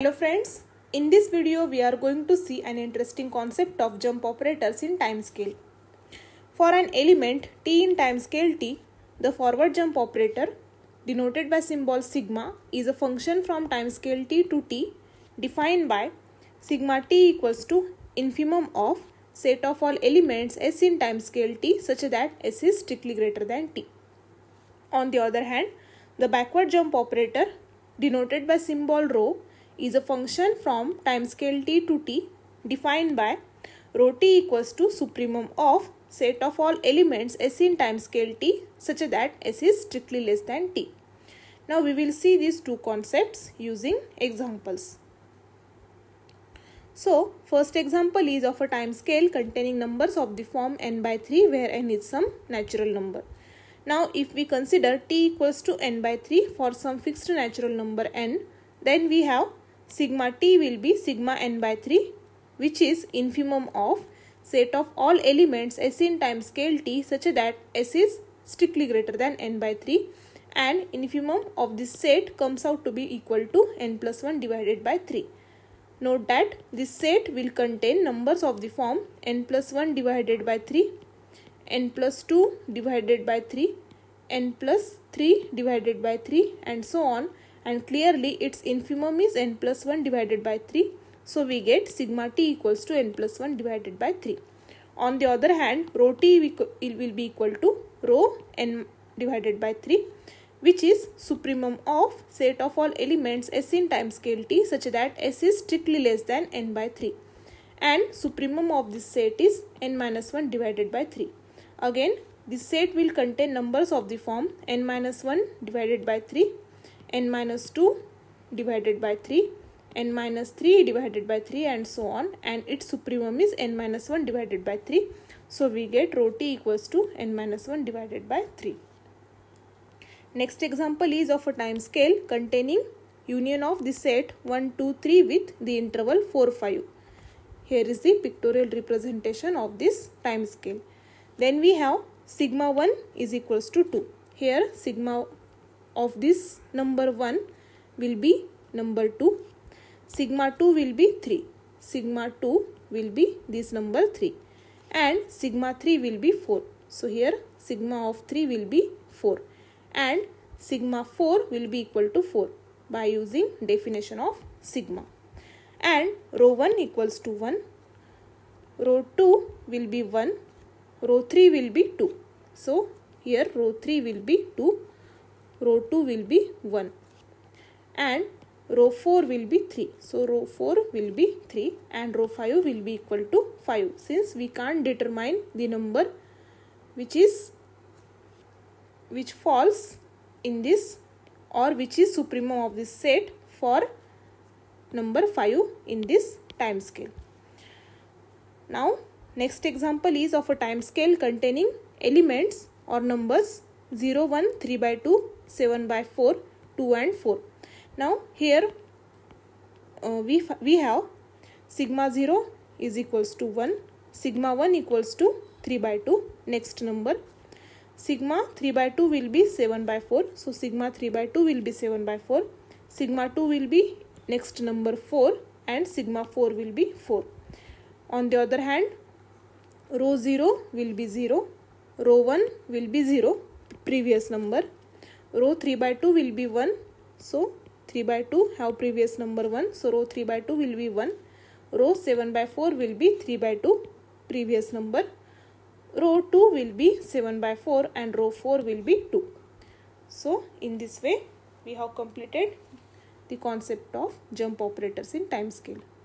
Hello friends, in this video we are going to see an interesting concept of jump operators in time scale. For an element t in time scale t, the forward jump operator denoted by symbol sigma is a function from time scale t to t defined by sigma t equals to infimum of set of all elements s in time scale t such that s is strictly greater than t. On the other hand, the backward jump operator denoted by symbol rho is a function from time scale t to t defined by rho t equals to supremum of set of all elements s in time scale t such that s is strictly less than t. Now we will see these two concepts using examples. So first example is of a time scale containing numbers of the form n by 3 where n is some natural number. Now if we consider t equals to n by 3 for some fixed natural number n then we have sigma t will be sigma n by 3 which is infimum of set of all elements s in time scale t such that s is strictly greater than n by 3 and infimum of this set comes out to be equal to n plus 1 divided by 3. Note that this set will contain numbers of the form n plus 1 divided by 3, n plus 2 divided by 3, n plus 3 divided by 3 and so on and clearly its infimum is n plus 1 divided by 3. So we get sigma t equals to n plus 1 divided by 3. On the other hand, rho t will be equal to rho n divided by 3 which is supremum of set of all elements s in time scale t such that s is strictly less than n by 3 and supremum of this set is n minus 1 divided by 3. Again, this set will contain numbers of the form n minus 1 divided by 3 n minus 2 divided by 3 n minus 3 divided by 3 and so on and its supremum is n minus 1 divided by 3 so we get rho t equals to n minus 1 divided by 3 next example is of a time scale containing union of the set 1 2 3 with the interval 4 5 here is the pictorial representation of this time scale then we have sigma 1 is equals to 2 here sigma of this number 1 will be number 2 sigma 2 will be 3 sigma 2 will be this number 3 and sigma 3 will be 4 so here sigma of 3 will be 4 and sigma 4 will be equal to 4 by using definition of sigma and row 1 equals to 1 row 2 will be 1 row 3 will be 2 so here row 3 will be 2 row 2 will be 1 and row 4 will be 3 so row 4 will be 3 and row 5 will be equal to 5 since we can't determine the number which is which falls in this or which is supremum of this set for number 5 in this time scale now next example is of a time scale containing elements or numbers 0 1 3 by 2 7 by 4 2 and 4 now here uh, we we have sigma 0 is equals to 1 sigma 1 equals to 3 by 2 next number sigma 3 by 2 will be 7 by 4 so sigma 3 by 2 will be 7 by 4 sigma 2 will be next number 4 and sigma 4 will be 4 on the other hand row 0 will be 0 row 1 will be 0 previous number row 3 by 2 will be 1 so 3 by 2 have previous number 1 so row 3 by 2 will be 1 row 7 by 4 will be 3 by 2 previous number row 2 will be 7 by 4 and row 4 will be 2 so in this way we have completed the concept of jump operators in time scale